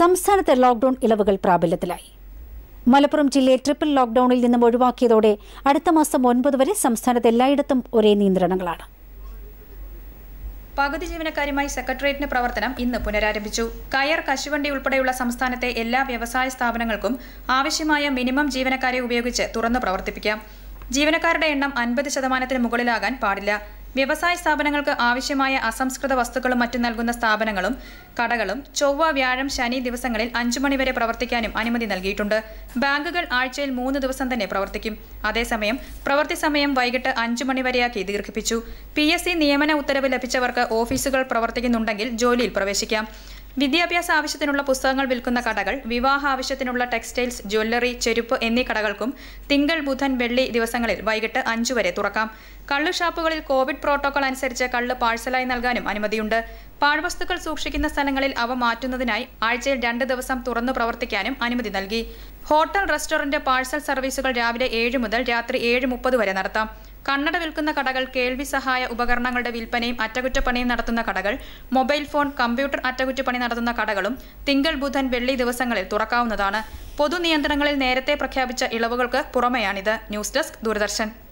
സംസ്ഥാനത്തെ ലോക്ഡൌൺ ഇളവുകൾ പ്രാബല്യത്തിലായി മലപ്പുറം ജില്ലയെ ട്രിപ്പിൾ ലോക്ഡൌണിൽ നിന്നും ഒഴിവാക്കിയതോടെ അടുത്ത മാസം ഒൻപത് വരെ സംസ്ഥാനത്ത് എല്ലായിടത്തും ഒരേ നിയന്ത്രണങ്ങളാണ് പകുതി ജീവനക്കാരുമായി സെക്രട്ടേറിയറ്റിന് പ്രവർത്തനം ഇന്ന് പുനരാരംഭിച്ചു കയർ കശുവണ്ടി ഉൾപ്പെടെയുള്ള സംസ്ഥാനത്തെ എല്ലാ വ്യവസായ സ്ഥാപനങ്ങൾക്കും ആവശ്യമായ മിനിമം ജീവനക്കാരെ ഉപയോഗിച്ച് തുറന്നു പ്രവർത്തിപ്പിക്കാം ജീവനക്കാരുടെ എണ്ണം അൻപത് ശതമാനത്തിന് മുകളിലാകാൻ പാടില്ല വ്യവസായ സ്ഥാപനങ്ങൾക്ക് ആവശ്യമായ അസംസ്കൃത വസ്തുക്കളും മറ്റും നൽകുന്ന സ്ഥാപനങ്ങളും കടകളും ചൊവ്വ വ്യാഴം ശനി ദിവസങ്ങളിൽ അഞ്ചു മണിവരെ പ്രവർത്തിക്കാനും അനുമതി നൽകിയിട്ടുണ്ട് ബാങ്കുകൾ ആഴ്ചയിൽ മൂന്ന് ദിവസം തന്നെ പ്രവർത്തിക്കും അതേസമയം പ്രവൃത്തി സമയം വൈകിട്ട് അഞ്ചു മണിവരെയാക്കി ദീർഘിപ്പിച്ചു പി നിയമന ഉത്തരവ് ലഭിച്ചവർക്ക് ഓഫീസുകൾ പ്രവർത്തിക്കുന്നുണ്ടെങ്കിൽ ജോലിയിൽ പ്രവേശിക്കാം വിദ്യാഭ്യാസ ആവശ്യത്തിനുള്ള പുസ്തകങ്ങൾ വിൽക്കുന്ന കടകൾ വിവാഹ ആവശ്യത്തിനുള്ള ടെക്സ്റ്റൈൽസ് ജ്വല്ലറി ചെരുപ്പ് എന്നീ കടകൾക്കും തിങ്കൾ ബുധൻ വെള്ളി ദിവസങ്ങളിൽ വൈകിട്ട് അഞ്ചു വരെ തുറക്കാം കള്ളു ഷാപ്പുകളിൽ കോവിഡ് പ്രോട്ടോകോൾ അനുസരിച്ച് കള്ള് പാഴ്സലായി നൽകാനും അനുമതിയുണ്ട് പാഴ്വസ്തുക്കൾ സൂക്ഷിക്കുന്ന സ്ഥലങ്ങളിൽ അവ മാറ്റുന്നതിനായി ആഴ്ചയിൽ രണ്ട് ദിവസം തുറന്നു പ്രവർത്തിക്കാനും അനുമതി നൽകി ഹോട്ടൽ റെസ്റ്റോറന്റ് പാഴ്സൽ സർവീസുകൾ രാവിലെ ഏഴ് മുതൽ രാത്രി ഏഴ് മുപ്പത് വരെ നടത്താം കണ്ണട വിൽക്കുന്ന കടകൾ കേൾവി സഹായ ഉപകരണങ്ങളുടെ വിൽപ്പനയും അറ്റകുറ്റപ്പണിയും നടത്തുന്ന കടകൾ മൊബൈൽ ഫോൺ കമ്പ്യൂട്ടർ അറ്റകുറ്റപ്പണി നടത്തുന്ന കടകളും തിങ്കൾ ബുധൻ വെള്ളി ദിവസങ്ങളിൽ തുറക്കാവുന്നതാണ് പൊതു നിയന്ത്രണങ്ങളിൽ നേരത്തെ പ്രഖ്യാപിച്ച ഇളവുകൾക്ക് പുറമെയാണിത് ന്യൂസ് ഡെസ്ക് ദൂരദർശൻ